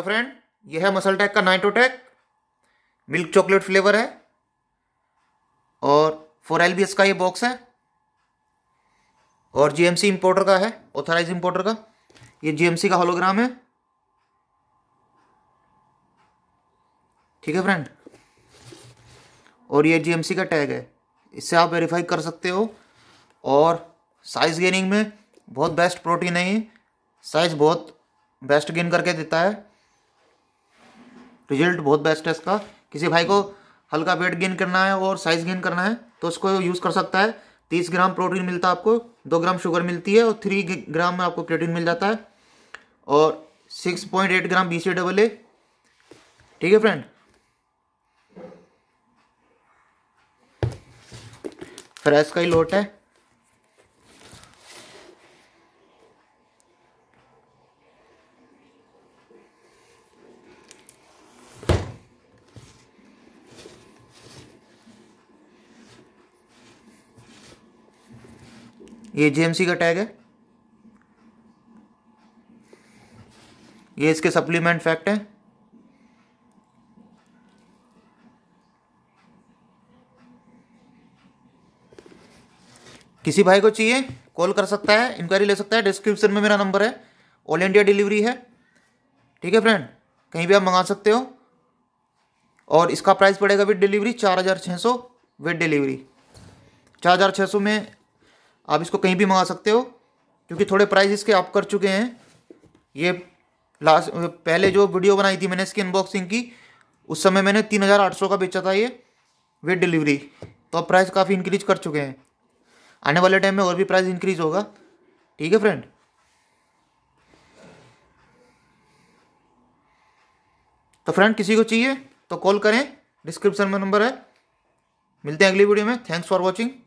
friend तो यह है मसल टैक का नाइटो टैक मिल्क चॉकलेट फ्लेवर है और फोर एल का ये बॉक्स है और जीएमसी इंपोर्टर का है ऑथराइज इंपोर्टर का ये जीएमसी का होलोग्राम है ठीक है फ्रेंड और ये जीएमसी का टैग है इससे आप वेरीफाई कर सकते हो और साइज गेनिंग में बहुत बेस्ट प्रोटीन है ये साइज बहुत बेस्ट गेन करके देता है रिजल्ट बहुत बेस्ट है इसका किसी भाई को हल्का वेट गेन करना है और साइज गेन करना है तो उसको यूज़ कर सकता है तीस ग्राम प्रोटीन मिलता है आपको दो ग्राम शुगर मिलती है और थ्री ग्राम में आपको प्रोटीन मिल जाता है और six point eight gram B C double A ठीक है फ्रेंड फ्रेश का ही लोट है ये जीएमसी का टैग है ये इसके सप्लीमेंट फैक्ट है किसी भाई को चाहिए कॉल कर सकता है इंक्वायरी ले सकता है डिस्क्रिप्शन में मेरा नंबर है ऑल इंडिया डिलीवरी है ठीक है फ्रेंड कहीं भी आप मंगा सकते हो और इसका प्राइस पड़ेगा विद डिलीवरी चार हज़ार छः सौ विद डिलीवरी चार हज़ार छः सौ में आप इसको कहीं भी मंगा सकते हो क्योंकि थोड़े प्राइस इसके आप कर चुके हैं ये लास्ट पहले जो वीडियो बनाई थी मैंने इसकी अनबॉक्सिंग की उस समय मैंने तीन हज़ार आठ सौ का बेचा था ये विद डिलीवरी तो अब प्राइस काफ़ी इंक्रीज कर चुके हैं आने वाले टाइम में और भी प्राइस इंक्रीज होगा ठीक है फ्रेंड तो फ्रेंड किसी को चाहिए तो कॉल करें डिस्क्रिप्शन में नंबर है मिलते हैं अगली वीडियो में थैंक्स फॉर वॉचिंग